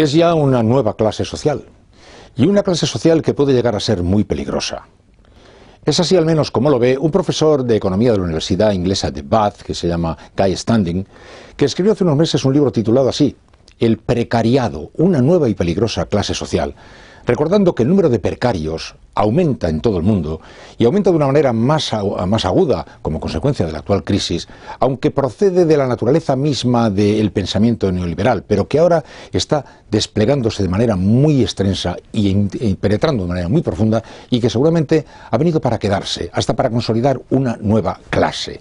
Es ya una nueva clase social, y una clase social que puede llegar a ser muy peligrosa. Es así al menos como lo ve un profesor de economía de la Universidad Inglesa de Bath, que se llama Guy Standing, que escribió hace unos meses un libro titulado así, El precariado, una nueva y peligrosa clase social, recordando que el número de precarios aumenta en todo el mundo y aumenta de una manera más, más aguda como consecuencia de la actual crisis, aunque procede de la naturaleza misma del pensamiento neoliberal, pero que ahora está desplegándose de manera muy extensa y penetrando de manera muy profunda y que seguramente ha venido para quedarse, hasta para consolidar una nueva clase,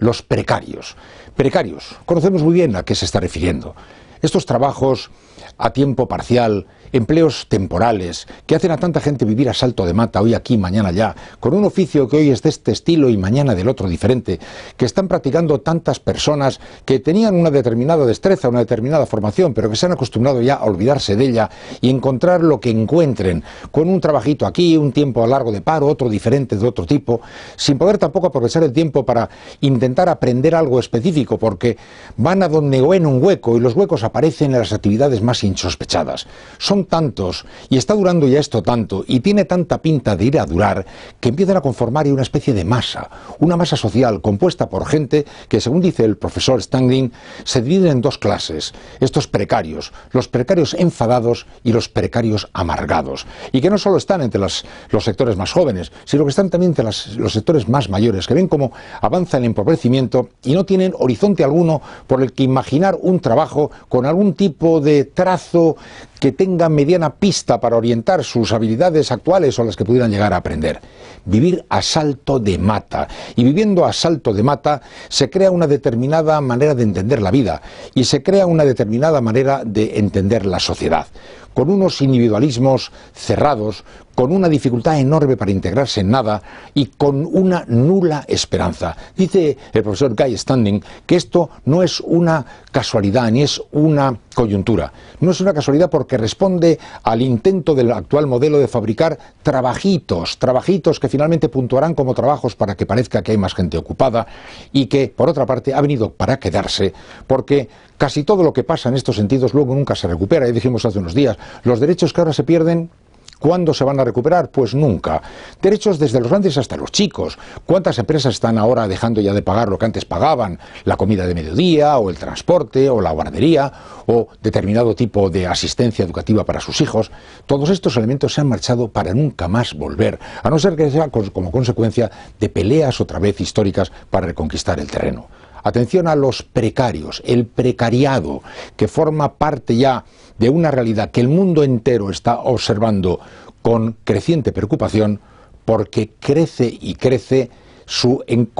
los precarios. Precarios, conocemos muy bien a qué se está refiriendo. Estos trabajos a tiempo parcial, empleos temporales, que hacen a tanta gente vivir a salto de mata, hoy aquí, mañana ya... con un oficio que hoy es de este estilo y mañana del otro diferente, que están practicando tantas personas que tenían una determinada destreza, una determinada formación, pero que se han acostumbrado ya a olvidarse de ella y encontrar lo que encuentren, con un trabajito aquí, un tiempo a largo de paro, otro diferente de otro tipo, sin poder tampoco aprovechar el tiempo para intentar aprender algo específico, porque van a donde o en un hueco y los huecos aparecen en las actividades más insospechadas. Son tantos, y está durando ya esto tanto, y tiene tanta pinta de ir a durar, que empiezan a conformar una especie de masa, una masa social compuesta por gente que, según dice el profesor Stanglin, se divide en dos clases, estos precarios, los precarios enfadados y los precarios amargados, y que no solo están entre los sectores más jóvenes, sino que están también entre los sectores más mayores, que ven cómo avanza el empobrecimiento y no tienen horizonte alguno por el que imaginar un trabajo con algún tipo de traçou, que tenga mediana pista para orientar sus habilidades actuales o las que pudieran llegar a aprender. Vivir a salto de mata. Y viviendo a salto de mata se crea una determinada manera de entender la vida y se crea una determinada manera de entender la sociedad con unos individualismos cerrados, con una dificultad enorme para integrarse en nada y con una nula esperanza. Dice el profesor Guy Standing que esto no es una casualidad ni es una coyuntura. No es una casualidad porque que responde al intento del actual modelo de fabricar trabajitos, trabajitos que finalmente puntuarán como trabajos para que parezca que hay más gente ocupada y que, por otra parte, ha venido para quedarse, porque casi todo lo que pasa en estos sentidos luego nunca se recupera. Y dijimos hace unos días, los derechos que ahora se pierden ¿Cuándo se van a recuperar? Pues nunca. Derechos desde los grandes hasta los chicos. ¿Cuántas empresas están ahora dejando ya de pagar lo que antes pagaban? La comida de mediodía, o el transporte, o la guardería, o determinado tipo de asistencia educativa para sus hijos. Todos estos elementos se han marchado para nunca más volver, a no ser que sea como consecuencia de peleas otra vez históricas para reconquistar el terreno. Atención a los precarios, el precariado, que forma parte ya de una realidad que el mundo entero está observando con creciente preocupación porque crece y crece su en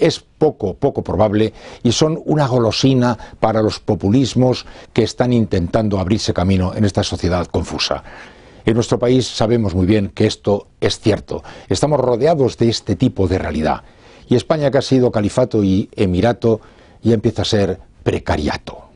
es poco, poco probable y son una golosina para los populismos que están intentando abrirse camino en esta sociedad confusa. En nuestro país sabemos muy bien que esto es cierto. Estamos rodeados de este tipo de realidad. Y España, que ha sido califato y emirato, ya empieza a ser precariato.